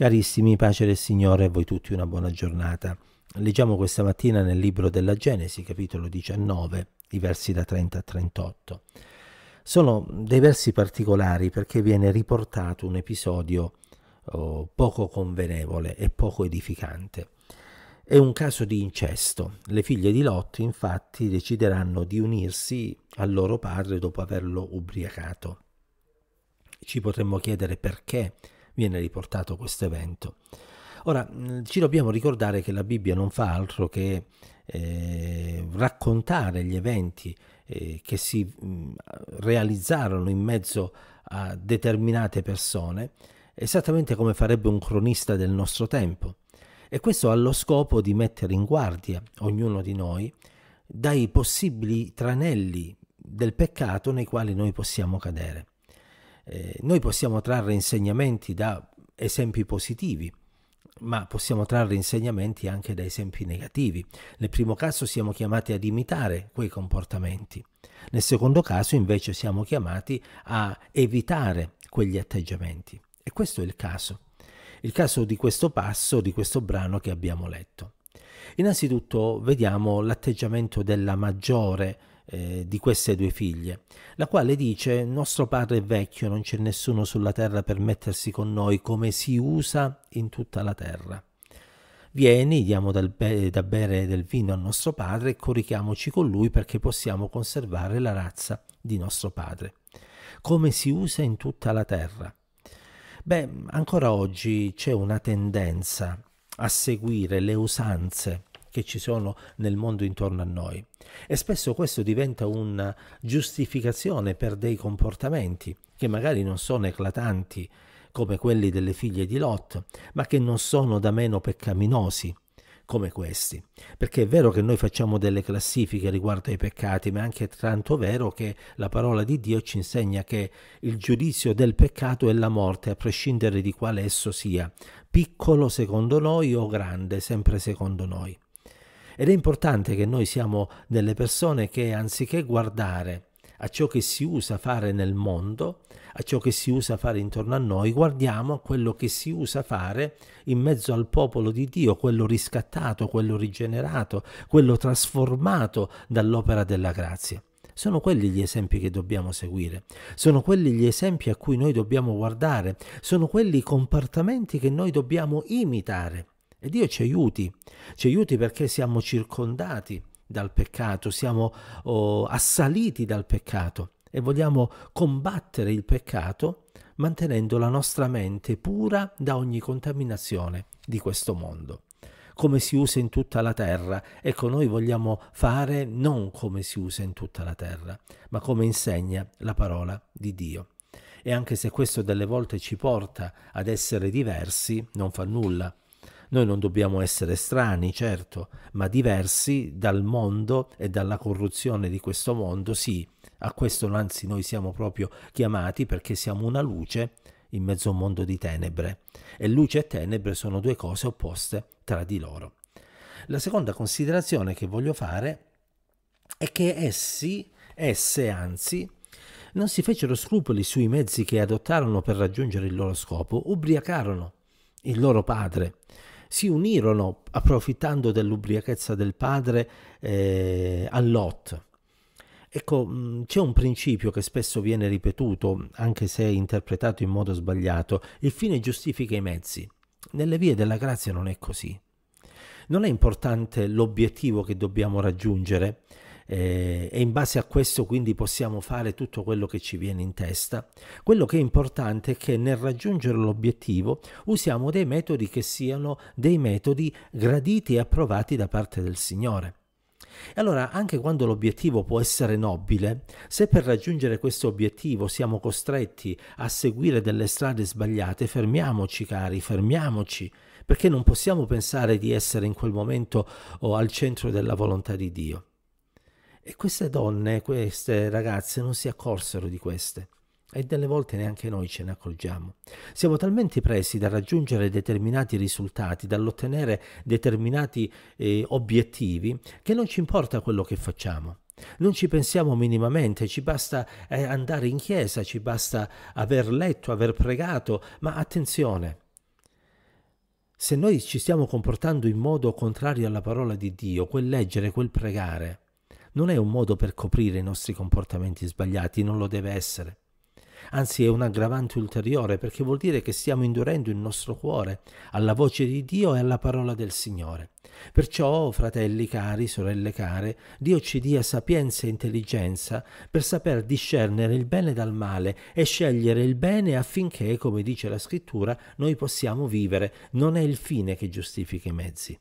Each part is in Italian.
Carissimi, pace del Signore a voi tutti una buona giornata. Leggiamo questa mattina nel libro della Genesi, capitolo 19, i versi da 30 a 38. Sono dei versi particolari perché viene riportato un episodio oh, poco convenevole e poco edificante. È un caso di incesto. Le figlie di Lot infatti decideranno di unirsi al loro padre dopo averlo ubriacato. Ci potremmo chiedere perché viene riportato questo evento. Ora, mm, ci dobbiamo ricordare che la Bibbia non fa altro che eh, raccontare gli eventi eh, che si mh, mm, realizzarono in mezzo a determinate persone, esattamente come farebbe un cronista del nostro tempo. E questo ha lo scopo di mettere in guardia ognuno di noi dai possibili tranelli del peccato nei quali noi possiamo cadere. Eh, noi possiamo trarre insegnamenti da esempi positivi, ma possiamo trarre insegnamenti anche da esempi negativi. Nel primo caso siamo chiamati ad imitare quei comportamenti, nel secondo caso invece siamo chiamati a evitare quegli atteggiamenti. E questo è il caso, il caso di questo passo, di questo brano che abbiamo letto. Innanzitutto vediamo l'atteggiamento della maggiore eh, di queste due figlie, la quale dice nostro padre è vecchio, non c'è nessuno sulla terra per mettersi con noi come si usa in tutta la terra. Vieni, diamo be da bere del vino al nostro padre e corichiamoci con lui perché possiamo conservare la razza di nostro padre. Come si usa in tutta la terra. Beh, ancora oggi c'è una tendenza a seguire le usanze che ci sono nel mondo intorno a noi. E spesso questo diventa una giustificazione per dei comportamenti che magari non sono eclatanti come quelli delle figlie di Lot, ma che non sono da meno peccaminosi come questi. Perché è vero che noi facciamo delle classifiche riguardo ai peccati, ma è anche tanto vero che la parola di Dio ci insegna che il giudizio del peccato è la morte, a prescindere di quale esso sia, piccolo secondo noi o grande, sempre secondo noi. Ed è importante che noi siamo delle persone che anziché guardare a ciò che si usa fare nel mondo, a ciò che si usa fare intorno a noi, guardiamo a quello che si usa fare in mezzo al popolo di Dio, quello riscattato, quello rigenerato, quello trasformato dall'opera della grazia. Sono quelli gli esempi che dobbiamo seguire, sono quelli gli esempi a cui noi dobbiamo guardare, sono quelli i comportamenti che noi dobbiamo imitare. E Dio ci aiuti, ci aiuti perché siamo circondati dal peccato, siamo oh, assaliti dal peccato e vogliamo combattere il peccato mantenendo la nostra mente pura da ogni contaminazione di questo mondo come si usa in tutta la terra. Ecco, noi vogliamo fare non come si usa in tutta la terra, ma come insegna la parola di Dio. E anche se questo delle volte ci porta ad essere diversi, non fa nulla, noi non dobbiamo essere strani, certo, ma diversi dal mondo e dalla corruzione di questo mondo, sì. A questo anzi noi siamo proprio chiamati perché siamo una luce in mezzo a un mondo di tenebre. E luce e tenebre sono due cose opposte tra di loro. La seconda considerazione che voglio fare è che essi, esse anzi, non si fecero scrupoli sui mezzi che adottarono per raggiungere il loro scopo, ubriacarono il loro padre, si unirono, approfittando dell'ubriachezza del padre, eh, a Lot. Ecco, mm, c'è un principio che spesso viene ripetuto, anche se interpretato in modo sbagliato, il fine giustifica i mezzi. Nelle vie della grazia non è così. Non è importante l'obiettivo che dobbiamo raggiungere, eh, e in base a questo quindi possiamo fare tutto quello che ci viene in testa. Quello che è importante è che nel raggiungere l'obiettivo usiamo dei metodi che siano dei metodi graditi e approvati da parte del Signore. E allora, anche quando l'obiettivo può essere nobile, se per raggiungere questo obiettivo siamo costretti a seguire delle strade sbagliate, fermiamoci cari, fermiamoci, perché non possiamo pensare di essere in quel momento o al centro della volontà di Dio. E queste donne, queste ragazze non si accorsero di queste e delle volte neanche noi ce ne accorgiamo. Siamo talmente presi da raggiungere determinati risultati, dall'ottenere determinati eh, obiettivi, che non ci importa quello che facciamo. Non ci pensiamo minimamente, ci basta eh, andare in chiesa, ci basta aver letto, aver pregato, ma attenzione, se noi ci stiamo comportando in modo contrario alla parola di Dio, quel leggere, quel pregare, non è un modo per coprire i nostri comportamenti sbagliati, non lo deve essere. Anzi è un aggravante ulteriore perché vuol dire che stiamo indurendo il nostro cuore alla voce di Dio e alla parola del Signore. Perciò, fratelli cari, sorelle care, Dio ci dia sapienza e intelligenza per saper discernere il bene dal male e scegliere il bene affinché, come dice la scrittura, noi possiamo vivere. Non è il fine che giustifica i mezzi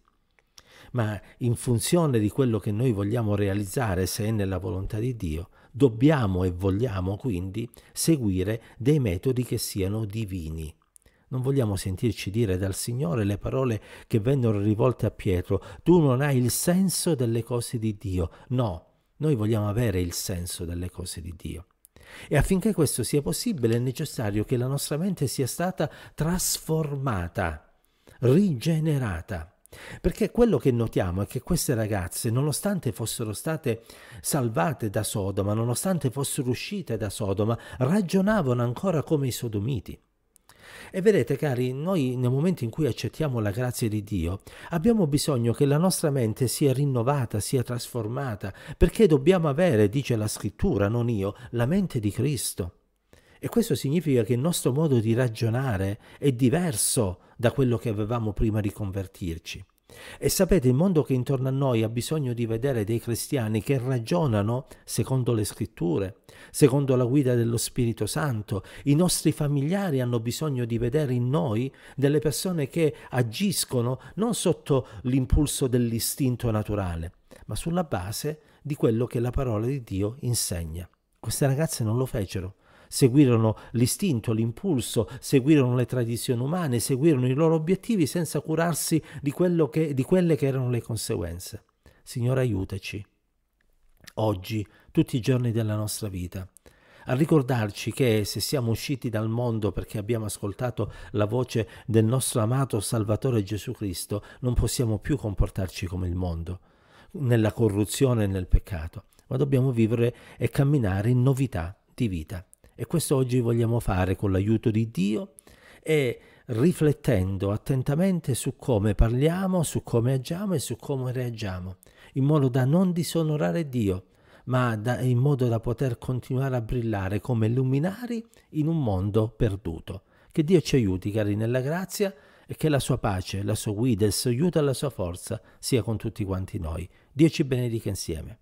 ma in funzione di quello che noi vogliamo realizzare, se è nella volontà di Dio, dobbiamo e vogliamo quindi seguire dei metodi che siano divini. Non vogliamo sentirci dire dal Signore le parole che vennero rivolte a Pietro, tu non hai il senso delle cose di Dio. No, noi vogliamo avere il senso delle cose di Dio. E affinché questo sia possibile è necessario che la nostra mente sia stata trasformata, rigenerata. Perché quello che notiamo è che queste ragazze, nonostante fossero state salvate da Sodoma, nonostante fossero uscite da Sodoma, ragionavano ancora come i sodomiti. E vedete cari, noi nel momento in cui accettiamo la grazia di Dio, abbiamo bisogno che la nostra mente sia rinnovata, sia trasformata, perché dobbiamo avere, dice la scrittura, non io, la mente di Cristo. E questo significa che il nostro modo di ragionare è diverso da quello che avevamo prima di convertirci. E sapete, il mondo che intorno a noi ha bisogno di vedere dei cristiani che ragionano secondo le scritture, secondo la guida dello Spirito Santo. I nostri familiari hanno bisogno di vedere in noi delle persone che agiscono non sotto l'impulso dell'istinto naturale, ma sulla base di quello che la parola di Dio insegna. Queste ragazze non lo fecero, seguirono l'istinto, l'impulso, seguirono le tradizioni umane, seguirono i loro obiettivi senza curarsi di, che, di quelle che erano le conseguenze. Signore, aiutaci, oggi, tutti i giorni della nostra vita, a ricordarci che se siamo usciti dal mondo perché abbiamo ascoltato la voce del nostro amato Salvatore Gesù Cristo, non possiamo più comportarci come il mondo, nella corruzione e nel peccato, ma dobbiamo vivere e camminare in novità di vita. E questo oggi vogliamo fare con l'aiuto di Dio e riflettendo attentamente su come parliamo, su come agiamo e su come reagiamo, in modo da non disonorare Dio, ma da, in modo da poter continuare a brillare come luminari in un mondo perduto. Che Dio ci aiuti, cari, nella grazia e che la sua pace, la sua guida, il suo aiuto e la sua forza sia con tutti quanti noi. Dio ci benedica insieme.